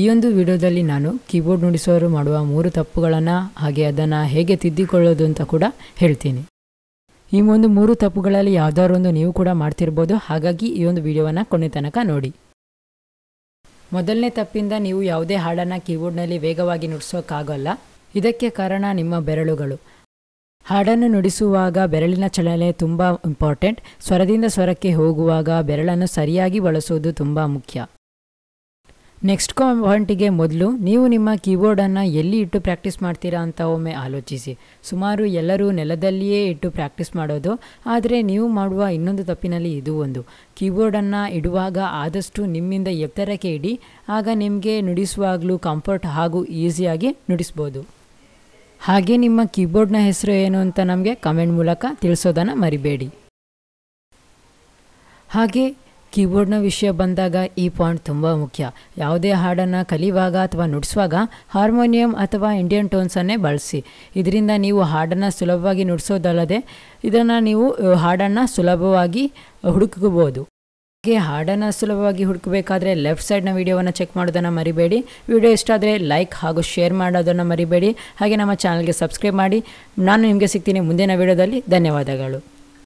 ಈ ಒಂದು ವಿಡಿಯೋದಲ್ಲಿ ನಾನು ಕೀಬೋರ್ಡ್ ನುಡಿಸೋರು ಮಾಡುವ ಮೂರು ತಪ್ಪುಗಳನ್ನು ಹಾಗೆ ಅದನ್ನು ಹೇಗೆ ತಿದ್ದಿಕೊಳ್ಳೋದು ಅಂತ ಕೂಡ ಹೇಳ್ತೀನಿ ಈ ಒಂದು ಮೂರು ತಪ್ಪುಗಳಲ್ಲಿ ಒಂದು ನೀವು ಕೂಡ ಮಾಡ್ತಿರ್ಬೋದು ಹಾಗಾಗಿ ಈ ಒಂದು ವಿಡಿಯೋವನ್ನು ಕೊನೆ ತನಕ ನೋಡಿ ಮೊದಲನೇ ತಪ್ಪಿಂದ ನೀವು ಯಾವುದೇ ಹಾಡನ್ನು ಕೀಬೋರ್ಡ್ನಲ್ಲಿ ವೇಗವಾಗಿ ನುಡಿಸೋಕ್ಕಾಗಲ್ಲ ಇದಕ್ಕೆ ಕಾರಣ ನಿಮ್ಮ ಬೆರಳುಗಳು ಹಾಡನ್ನು ನುಡಿಸುವಾಗ ಬೆರಳಿನ ಚಲನೆ ತುಂಬ ಇಂಪಾರ್ಟೆಂಟ್ ಸ್ವರದಿಂದ ಸ್ವರಕ್ಕೆ ಹೋಗುವಾಗ ಬೆರಳನ್ನು ಸರಿಯಾಗಿ ಬಳಸುವುದು ತುಂಬ ಮುಖ್ಯ ನೆಕ್ಸ್ಟ್ ಕಾಂಟಿಗೆ ಮೊದಲು ನೀವು ನಿಮ್ಮ ಕೀಬೋರ್ಡನ್ನು ಎಲ್ಲಿ ಇಟ್ಟು ಪ್ರಾಕ್ಟೀಸ್ ಮಾಡ್ತೀರಾ ಅಂತ ಒಮ್ಮೆ ಆಲೋಚಿಸಿ ಸುಮಾರು ಎಲ್ಲರೂ ನೆಲದಲ್ಲಿಯೇ ಇಟ್ಟು ಪ್ರಾಕ್ಟೀಸ್ ಮಾಡೋದು ಆದರೆ ನೀವು ಮಾಡುವ ಇನ್ನೊಂದು ತಪ್ಪಿನಲ್ಲಿ ಇದು ಒಂದು ಕೀಬೋರ್ಡನ್ನು ಇಡುವಾಗ ಆದಷ್ಟು ನಿಮ್ಮಿಂದ ಎತ್ತರಕ್ಕೆ ಇಡಿ ಆಗ ನಿಮಗೆ ನುಡಿಸುವಾಗಲೂ ಕಂಫರ್ಟ್ ಹಾಗೂ ಈಸಿಯಾಗಿ ನುಡಿಸ್ಬೋದು ಹಾಗೆ ನಿಮ್ಮ ಕೀಬೋರ್ಡ್ನ ಹೆಸರು ಏನು ಅಂತ ನಮಗೆ ಕಮೆಂಟ್ ಮೂಲಕ ತಿಳಿಸೋದನ್ನು ಮರಿಬೇಡಿ ಹಾಗೆ ಕೀಬೋರ್ಡ್ನ ವಿಷಯ ಬಂದಾಗ ಈ ಪಾಯಿಂಟ್ ತುಂಬ ಮುಖ್ಯ ಯಾವುದೇ ಹಾಡನ್ನು ಕಲಿಯುವಾಗ ಅಥವಾ ನುಡಿಸುವಾಗ ಹಾರ್ಮೋನಿಯಂ ಅಥವಾ ಇಂಡಿಯನ್ ಟೋನ್ಸನ್ನೇ ಬಳಸಿ ಇದರಿಂದ ನೀವು ಹಾಡನ್ನು ಸುಲಭವಾಗಿ ನುಡಿಸೋದಲ್ಲದೆ ಇದನ್ನು ನೀವು ಹಾಡನ್ನು ಸುಲಭವಾಗಿ ಹುಡುಕಬಹುದು ಹಾಗೆ ಹಾಡನ್ನು ಸುಲಭವಾಗಿ ಹುಡುಕಬೇಕಾದ್ರೆ ಲೆಫ್ಟ್ ಸೈಡ್ನ ವಿಡಿಯೋವನ್ನು ಚೆಕ್ ಮಾಡೋದನ್ನು ಮರಿಬೇಡಿ ವಿಡಿಯೋ ಇಷ್ಟ ಆದರೆ ಲೈಕ್ ಹಾಗೂ ಶೇರ್ ಮಾಡೋದನ್ನು ಮರಿಬೇಡಿ ಹಾಗೆ ನಮ್ಮ ಚಾನಲ್ಗೆ ಸಬ್ಸ್ಕ್ರೈಬ್ ಮಾಡಿ ನಾನು ನಿಮಗೆ ಸಿಗ್ತೀನಿ ಮುಂದಿನ ವಿಡಿಯೋದಲ್ಲಿ ಧನ್ಯವಾದಗಳು